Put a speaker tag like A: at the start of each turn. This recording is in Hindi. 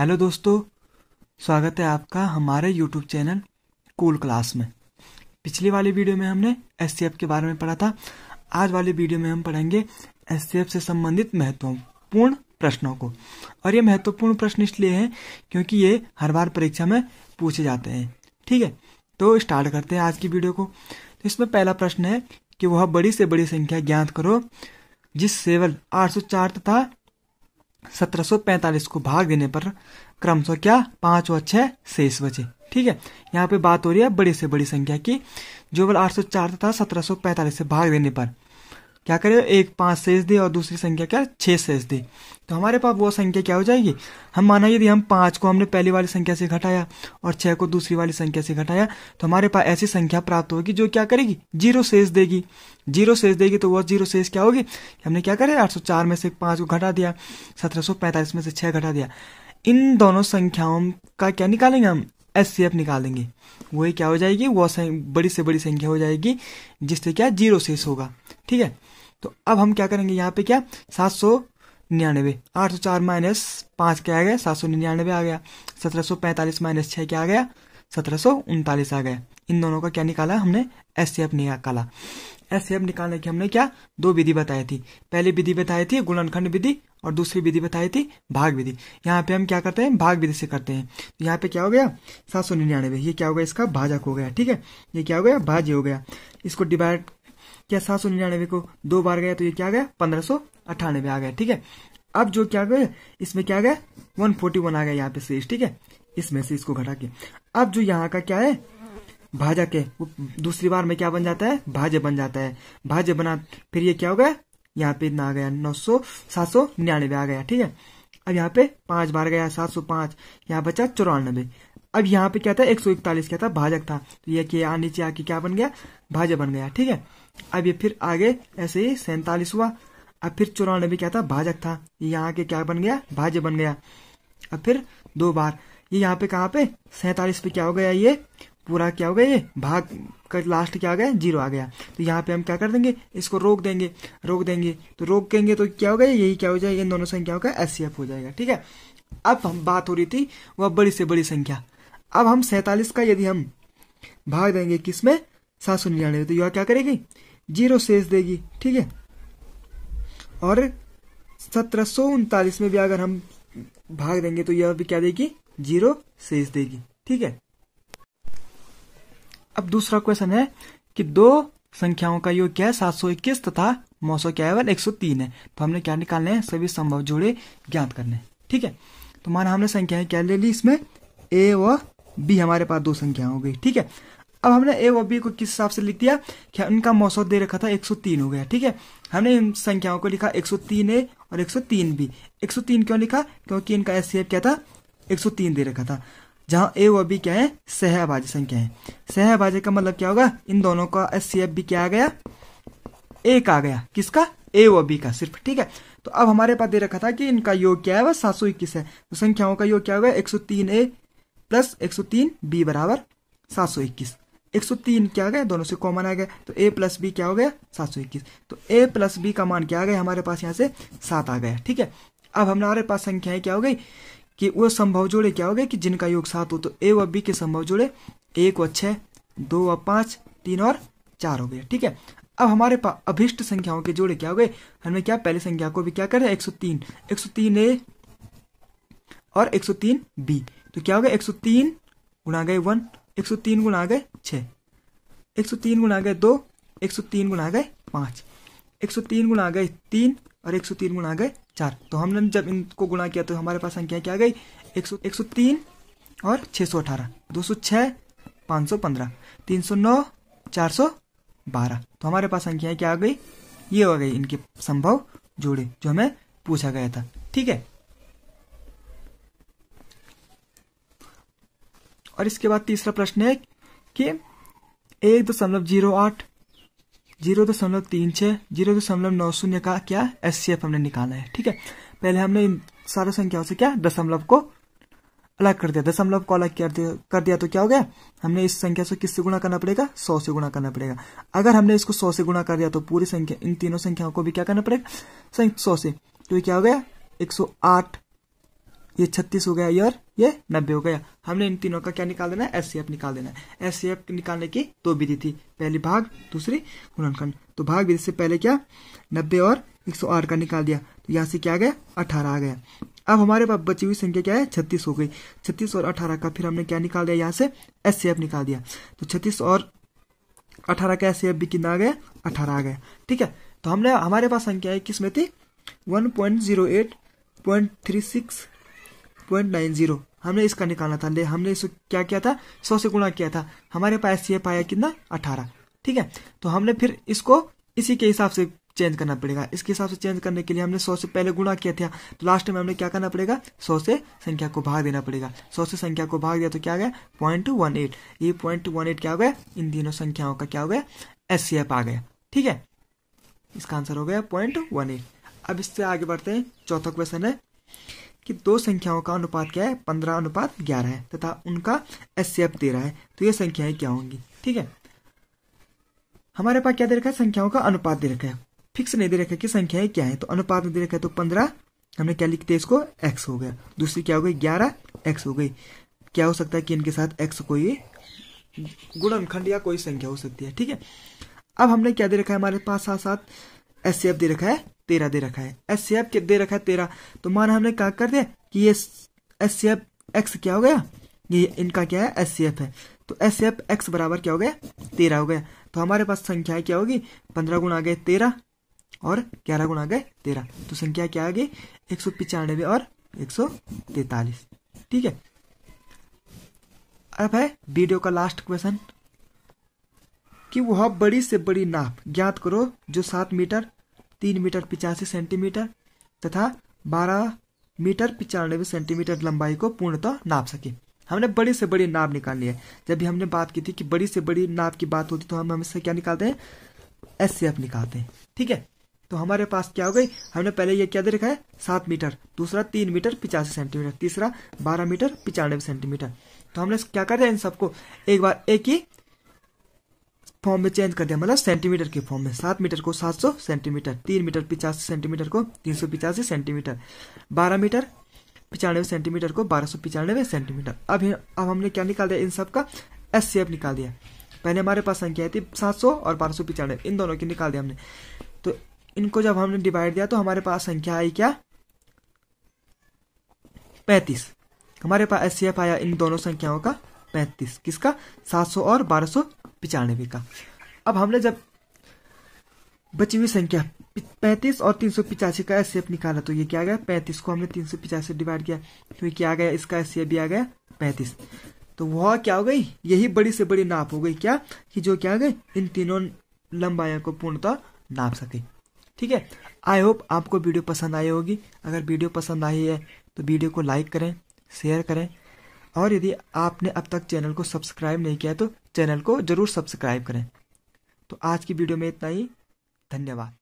A: हेलो दोस्तों स्वागत है आपका हमारे यूट्यूब चैनल कूल क्लास में पिछली वाली वीडियो में हमने एस के बारे में पढ़ा था आज वाली वीडियो में हम पढ़ेंगे एस से संबंधित महत्वपूर्ण प्रश्नों को और ये महत्वपूर्ण प्रश्न इसलिए हैं क्योंकि ये हर बार परीक्षा में पूछे जाते हैं ठीक है तो स्टार्ट करते हैं आज की वीडियो को तो इसमें पहला प्रश्न है कि वह बड़ी से बड़ी संख्या ज्ञात करो जिस सेवल आठ तथा 1745 को भाग देने पर क्रमशः क्या पांच और छह शेष बचे ठीक है यहाँ पे बात हो रही है बड़ी से बड़ी संख्या की जो बल 804 तथा 1745 से भाग देने पर क्या करे एक पाँच शेष दे और दूसरी संख्या क्या छः शेष दे तो हमारे पास वो संख्या क्या हो जाएगी हम माना यदि हम पाँच को हमने पहली वाली संख्या से घटाया और छः को दूसरी वाली संख्या से घटाया तो हमारे पास ऐसी संख्या प्राप्त होगी जो क्या करेगी जीरो शेष देगी जीरो शेष देगी तो वह जीरो शेष क्या होगी हमने क्या करे आठ में से पाँच को घटा दिया सत्रह में से छः घटा दिया इन दोनों संख्याओं का क्या निकालेंगे हम एस सी एफ निकालेंगे वही क्या हो जाएगी वह बड़ी से बड़ी संख्या हो जाएगी जिससे क्या जीरो शेष होगा ठीक है तो अब हम क्या करेंगे यहाँ पे क्या सात सौ निन्यानवे आठ सौ चार माइनस पांच क्या आ गया सात सौ निन्यानवे आ गया सत्रह सौ पैंतालीस माइनस छह क्या आ गया सत्रह सौ उनतालीस आ गया इन दोनों का क्या निकाला हमने एस सी एफ निकाला एस सी एफ निकालने की हमने क्या दो विधि बताई थी पहली विधि बताई थी गुणनखंड विधि और दूसरी विधि बताई थी भाग विधि यहाँ पे हम क्या करते हैं भाग विधि से करते हैं तो यहाँ पे क्या हो गया सात सौ निन्यानवे ये क्या हो गया इसका भाजक हो गया ठीक है ये क्या हो गया भाज्य हो गया इसको डिवाइड क्या सात सौ निन्यानवे को दो बार गया तो ये क्या गया पंद्रह सौ अट्ठानवे आ गया ठीक है अब जो क्या गया इसमें क्या गया वन फोर्टी वन आ गया यहाँ पे शेष ठीक है इसमें से इसको घटा के अब जो यहाँ का क्या है भाजक है वो दूसरी बार में क्या बन जाता है भाज्य बन जाता है भाज्य बना फिर ये क्या हो गया यहाँ पे इतना आ गया नौ सौ सात सौ निन्यानवे आ गया ठीक है अब यहाँ पे पांच बार गया सात सौ पांच यहाँ बचा चौरानबे अब यहाँ पे क्या था एक सौ इकतालीस क्या था भाजक था तो ये यहाँ नीचे आके क्या बन गया भाजक बन गया ठीक है अब ये फिर आगे ऐसे ही सैंतालीस हुआ अब फिर चौरानबे क्या था भाजक था यहाँ के क्या बन गया भाज्य बन गया अब फिर दो बार ये यहाँ पे कहाँ पे सैतालीस पे क्या हो गया ये पूरा क्या हो गया ये भाग का लास्ट क्या हो गया जीरो आ गया तो यहाँ पे हम क्या कर देंगे इसको रोक देंगे रोक देंगे तो रोकेंगे तो क्या हो गया यही क्या हो जाएगा इन दोनों संख्या हो गया एस हो जाएगा ठीक है अब हम बात हो रही थी वह बड़ी से बड़ी संख्या अब हम सैतालीस का यदि हम भाग देंगे किसमें सात सौ निन्यानवे तो यह क्या करेगी जीरो शेष देगी ठीक है और सत्रह सौ उनतालीस में भी अगर हम भाग देंगे तो यह भी क्या देगी जीरो शेष देगी ठीक है अब दूसरा क्वेश्चन है कि दो संख्याओं का योग क्या है सात सौ इक्कीस तथा नौ सौ इक्यावन एक सौ तीन है तो हमने क्या निकालने हैं सभी संभव जोड़े ज्ञात करने ठीक है तो माना हमने संख्याएं क्या ले ली इसमें ए व बी हमारे पास दो संख्या हो गई ठीक है अब हमने ए और बी को किस हिसाब से लिख दिया क्या उनका मौसम दे रखा था 103 हो गया ठीक है हमने इन संख्याओं को लिखा 103 ए और 103 बी 103 क्यों लिखा क्योंकि इनका एस क्या था 103 दे रखा था जहां ए और बी क्या है सहभाजी संख्या है सहभाजी का मतलब क्या होगा इन दोनों का एस भी क्या आ गया एक आ गया किसका ए और बी का सिर्फ ठीक है तो अब हमारे पास दे रखा था कि इनका योग क्या है वह सात है तो संख्याओं का योग क्या होगा एक सौ तीन ए प्लस एक सौ तीन बी बराबर सात सौ इक्कीस एक सौ तीन क्या आ गया दोनों से कॉमन आ गया तो ए प्लस बी क्या हो गया सात सौ इक्कीस तो ए प्लस बी का मान क्या आ गया हमारे पास यहाँ से सात आ गया ठीक है अब हमारे पास संख्याएं क्या हो गई कि वो संभव जोड़े क्या हो गए कि जिनका योग सात हो तो ए व बी के संभव जोड़े एक व छः दो व पाँच तीन और चार हो गए ठीक है अब हमारे पास अभिष्ट संख्याओं के जोड़े क्या हो गए हमने क्या पहले संख्या को भी क्या करें एक सौ तीन एक सौ तीन ए और एक सौ तीन बी तो क्या हो गया एक सौ तीन गुणा गए वन एक सौ तीन गुणा गए छः एक सौ तीन गुणा गए दो एक सौ तीन गुणा गए पाँच एक सौ तीन गुणा गए तीन और एक सौ तीन गुणा गए चार तो हमने जब इनको गुणा किया तो हमारे पास संख्या क्या गई एक सौ एक सौ तीन और छः सौ अठारह दो सौ छः पाँच सौ पंद्रह तीन सौ नौ चार सौ बारह तो हमारे पास संख्या क्या आ गई ये हो गई इनके संभव जोड़े जो हमें पूछा गया था ठीक है और इसके बाद तीसरा प्रश्न है कि एक दशमलव जीरो आठ जीरो दशमलव तीन छः जीरो दशमलव नौ शून्य का क्या एस सी एफ हमने निकाला है ठीक है पहले हमने इन सारे संख्याओं से क्या दशमलव को अलग कर दिया दशमलव को अलग कर दिया कर दिया तो क्या हो गया हमने इस संख्या से किससे गुणा करना पड़ेगा सौ से गुणा करना पड़ेगा अगर हमने इसको सौ से गुणा कर दिया तो पूरी संख्या इन तीनों संख्याओं को भी क्या करना पड़ेगा सौ से तो क्या हो गया एक सौ आठ ये छत्तीस हो गया और ये नब्बे हो गया हमने इन तीनों का क्या निकाल देना है एस निकाल देना है एस निकालने की दो विधि थी पहली भाग दूसरी गुणनखंड तो भाग विधि से पहले क्या नब्बे और एक सौ आठ का निकाल दिया तो यहाँ से क्या आ गया अठारह आ गया अब हमारे पास बची हुई संख्या क्या है छत्तीस हो गई छत्तीस और अठारह का फिर हमने क्या निकाल दिया यहाँ से एस निकाल दिया तो छत्तीस और अठारह का एस भी कितना आ गया अठारह आ गया ठीक है तो हमने हमारे पास संख्या है किसमें थी one point zero eight point three six point nine zero हमने इसका निकालना था ले हमने इसको क्या किया था सौ से गुणा किया था हमारे पास ये पाया कितना अठारह ठीक है तो हमने फिर इसको इसी के हिसाब से चेंज करना पड़ेगा इसके हिसाब से चेंज करने के लिए हमने सौ से पहले गुणा किया था तो लास्ट में हमने क्या करना पड़ेगा सौ से संख्या को भाग देना पड़ेगा सौ से संख्या को भाग दिया तो क्या गया पॉइंट वन एट ये पॉइंट वन एट क्या हो गया इन तीनों संख्याओं का क्या हो गया एस सी एफ आ गया ठीक है इसका आंसर हो गया पॉइंट वन एट अब इससे आगे बढ़ते हैं चौथा क्वेश्चन है कि दो संख्याओं का अनुपात क्या है पंद्रह अनुपात ग्यारह है तथा उनका एस तेरह है तो ये संख्याएं क्या होंगी ठीक है हमारे पास क्या दे रखा है संख्याओं का अनुपात दे रखा है फिक्स नहीं दे रखा है कि संख्याएं क्या है तो अनुपात में दे रखा है तो पंद्रह हमने क्या लिखते हैं इसको एक्स हो गया दूसरी क्या हो गई ग्यारह एक्स हो गई क्या हो सकता है कि इनके साथ एक्स कोई गुणनखंड या कोई संख्या हो सकती है ठीक है अब हमने क्या दे रखा है हमारे पास साथ साथ एस दे रखा है तेरा दे रखा है एस सेब के दे रखा है तेरह तो मान हमने क्या कर दिया कि ये एस सी एफ एक्स क्या हो गया ये इनका क्या है एस सी एफ है तो एस सी एफ एक्स बराबर क्या हो गया तेरह हो गया तो हमारे पास संख्याएं क्या होगी पंद्रह गुण आ गए तेरह और ग्यारह गुण आ गए तेरह तो संख्या क्या आ गई एक सौ पिचानबे और एक सौ तैतालीस ठीक है अब है वीडियो का लास्ट क्वेश्चन कि वह बड़ी से बड़ी नाप ज्ञात करो जो सात मीटर तीन मीटर पिचासी सेंटीमीटर तथा बारह मीटर पिचानवे सेंटीमीटर लंबाई को पूर्णतः नाप सके हमने बड़ी से बड़ी नाप निकाल ली है जब भी हमने बात की थी कि बड़ी से बड़ी नाप की बात होती तो हम हमेशा क्या निकालते हैं एस सी एफ निकालते हैं ठीक है तो हमारे पास क्या हो गई हमने पहले ये क्या दे रखा है सात मीटर दूसरा तीन मीटर पिचासी सेंटीमीटर तीसरा बारह मीटर पिचानवे सेंटीमीटर तो हमने क्या कर दिया इन सबको एक बार एक ही फॉर्म में चेंज कर दिया मतलब सेंटीमीटर के फॉर्म में सात मीटर को सात सौ सेंटीमीटर तीन मीटर पिचासी सेंटीमीटर को तीन सौ पिचासी सेंटीमीटर बारह मीटर पिचानवे सेंटीमीटर को बारह सौ पिचानवे सेंटीमीटर अब अब हमने क्या निकाल दिया इन सब का एस एफ निकाल दिया पहले हमारे पास संख्या थी सात सौ और बारह सौ पिचानवे इन दोनों की निकाल दिया हमने तो इनको जब हमने डिवाइड दिया तो हमारे पास संख्या आई क्या पैंतीस हमारे पास एस सी एफ आया इन दोनों संख्याओं का पैंतीस किसका सात सौ और बारह सौ पिचानवे का अब हमने जब बची हुई संख्या पैंतीस और तीन सौ पिचासी का एस निकाला तो ये क्या आ गया पैंतीस को हमने तीन सौ पिचासी डिवाइड किया तो ये क्या आ गया इसका एस भी आ गया पैंतीस तो वह क्या हो गई यही बड़ी से बड़ी नाप हो गई क्या कि जो क्या गई इन तीनों लंबाइयों को पूर्णतः नाप सके ठीक है आई होप आपको वीडियो पसंद आई होगी अगर वीडियो पसंद आई है तो वीडियो को लाइक करें शेयर करें और यदि आपने अब तक चैनल को सब्सक्राइब नहीं किया तो चैनल को जरूर सब्सक्राइब करें तो आज की वीडियो में इतना ही धन्यवाद